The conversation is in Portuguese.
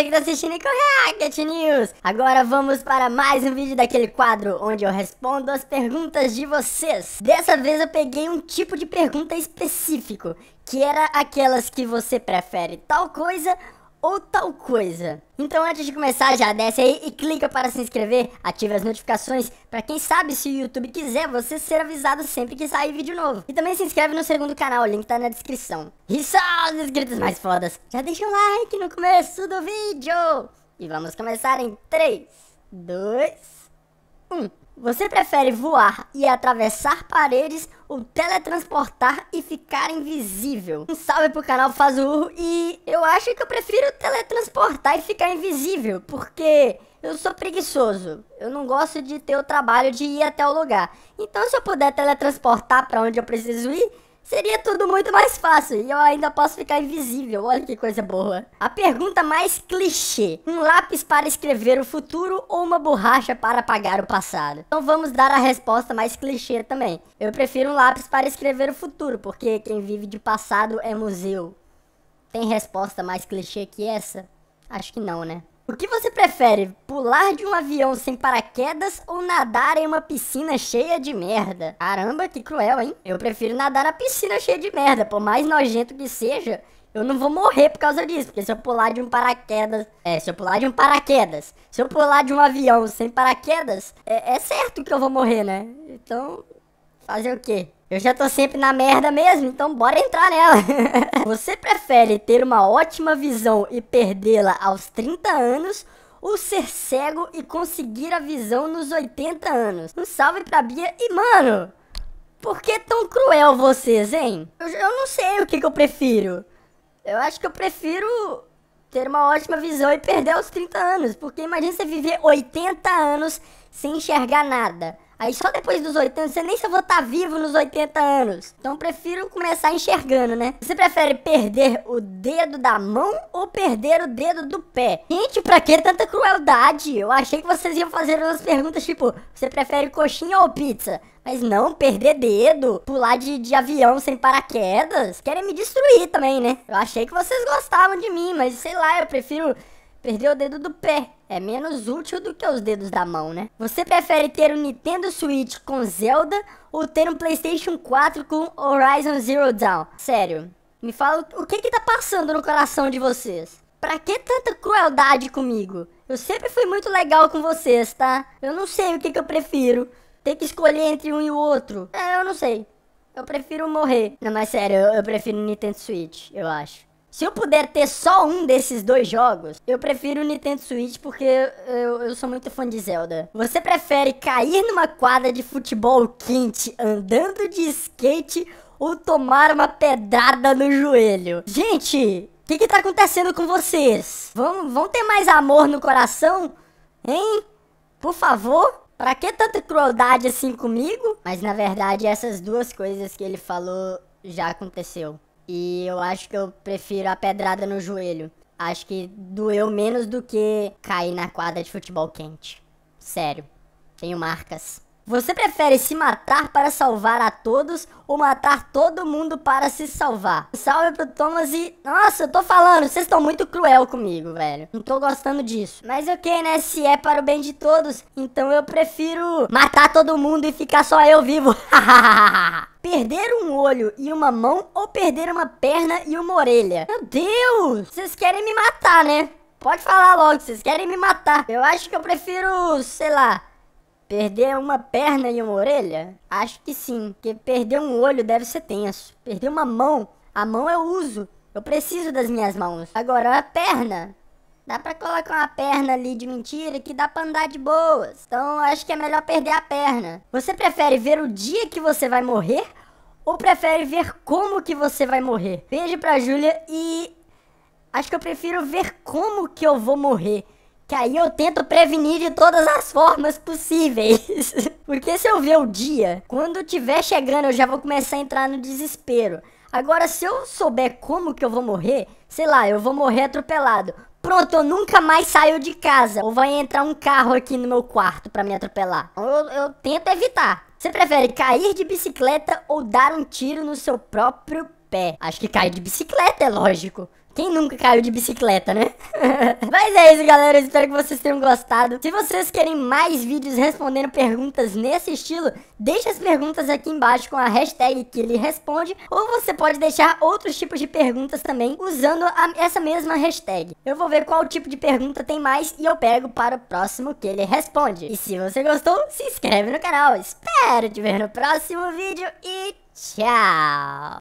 você que tá assistindo e corre News! Agora vamos para mais um vídeo daquele quadro onde eu respondo as perguntas de vocês. Dessa vez eu peguei um tipo de pergunta específico, que era aquelas que você prefere tal coisa ou tal coisa. Então antes de começar, já desce aí e clica para se inscrever, ative as notificações, para quem sabe se o YouTube quiser você ser avisado sempre que sair vídeo novo. E também se inscreve no segundo canal, o link tá na descrição. E só os inscritos mais fodas, já deixa um like no começo do vídeo! E vamos começar em 3, 2, 1... Você prefere voar e atravessar paredes ou teletransportar e ficar invisível? Um salve pro canal Fazurro e eu acho que eu prefiro teletransportar e ficar invisível, porque eu sou preguiçoso. Eu não gosto de ter o trabalho de ir até o lugar. Então se eu puder teletransportar para onde eu preciso ir, seria tudo muito mais fácil e eu ainda posso ficar invisível. Olha que coisa boa. A pergunta mais clichê: um lápis para escrever o futuro ou uma borracha para apagar o passado? Então vamos dar a resposta mais clichê também. Eu prefiro um lápis para escrever o futuro, porque quem vive de passado é museu. Tem resposta mais clichê que essa? Acho que não, né? O que você prefere, pular de um avião sem paraquedas ou nadar em uma piscina cheia de merda? Caramba, que cruel, hein? Eu prefiro nadar na piscina cheia de merda, por mais nojento que seja, eu não vou morrer por causa disso, porque se eu pular de um paraquedas. É, se eu pular de um paraquedas. Se eu pular de um avião sem paraquedas, é, é certo que eu vou morrer, né? Então, fazer o quê? Eu já tô sempre na merda mesmo, então bora entrar nela. Você prefere ter uma ótima visão e perdê-la aos 30 anos ou ser cego e conseguir a visão nos 80 anos? Um salve pra Bia e mano, por que tão cruel vocês, hein? Eu, eu não sei o que, que eu prefiro. Eu acho que eu prefiro ter uma ótima visão e perder aos 30 anos, porque imagina você viver 80 anos sem enxergar nada. Aí só depois dos 80, você nem se eu vou estar tá vivo nos 80 anos. Então prefiro começar enxergando, né? Você prefere perder o dedo da mão ou perder o dedo do pé? Gente, pra que tanta crueldade? Eu achei que vocês iam fazer umas perguntas tipo: você prefere coxinha ou pizza? Mas não, perder dedo, pular de, de avião sem paraquedas, querem me destruir também, né? Eu achei que vocês gostavam de mim, mas sei lá, eu prefiro Perder o dedo do pé. É menos útil do que os dedos da mão, né? Você prefere ter um Nintendo Switch com Zelda ou ter um PlayStation 4 com Horizon Zero Dawn? Sério, me fala o que que tá passando no coração de vocês? Pra que tanta crueldade comigo? Eu sempre fui muito legal com vocês, tá? Eu não sei o que, que eu prefiro. Ter que escolher entre um e o outro. É, eu não sei. Eu prefiro morrer. Não, mas sério, eu, eu prefiro Nintendo Switch, eu acho. Se eu puder ter só um desses dois jogos, eu prefiro o Nintendo Switch porque eu, eu, sou muito fã de Zelda. Você prefere cair numa quadra de futebol quente andando de skate ou tomar uma pedrada no joelho? Gente, o que, que tá acontecendo com vocês? Vão, vão ter mais amor no coração? Hein? Por favor? Pra que tanta crueldade assim comigo? Mas na verdade, essas duas coisas que ele falou já aconteceu. E eu acho que eu prefiro a pedrada no joelho. Acho que doeu menos do que cair na quadra de futebol quente. Sério, tenho marcas. Você prefere se matar para salvar a todos ou matar todo mundo para se salvar? Salve pro Thomas e. Nossa, eu tô falando, vocês estão muito cruel comigo, velho. Não tô gostando disso. Mas ok, né? Se é para o bem de todos, então eu prefiro matar todo mundo e ficar só eu vivo. Perder olho e uma mão ou perder uma perna e uma orelha? Meu Deus! Vocês querem me matar, né? Pode falar logo, vocês querem me matar. Eu acho que eu prefiro, sei lá, Perder uma perna e uma orelha? Acho que sim, porque perder um olho deve ser tenso. Perder uma mão, a mão eu uso, eu preciso das minhas mãos. Agora, a perna, dá pra colocar uma perna ali de mentira que dá pra andar de boas. Então, acho que é melhor perder a perna. Você prefere ver o dia que você vai morrer ou prefere ver como que você vai morrer? Beijo pra Júlia e acho que eu prefiro ver como que eu vou morrer. Que aí eu tento prevenir de todas as formas possíveis. Porque se eu ver o dia, quando tiver chegando eu já vou começar a entrar no desespero. Agora, se eu souber como que eu vou morrer, sei lá, eu vou morrer atropelado. Pronto, eu nunca mais saio de casa. Ou vai entrar um carro aqui no meu quarto para me atropelar. Eu, eu tento evitar. Você prefere cair de bicicleta ou dar um tiro no seu próprio pé? Acho que cair de bicicleta, é lógico. Quem nunca caiu de bicicleta, né? Mas é isso, galera. espero que vocês tenham gostado. Se vocês querem mais vídeos respondendo perguntas nesse estilo, deixe as perguntas aqui embaixo com a hashtag que ele responde. Ou você pode deixar outros tipos de perguntas também usando a, essa mesma hashtag. Eu vou ver qual tipo de pergunta tem mais e eu pego para o próximo que ele responde. E se você gostou, se inscreve no canal. Espero te ver no próximo vídeo e tchau!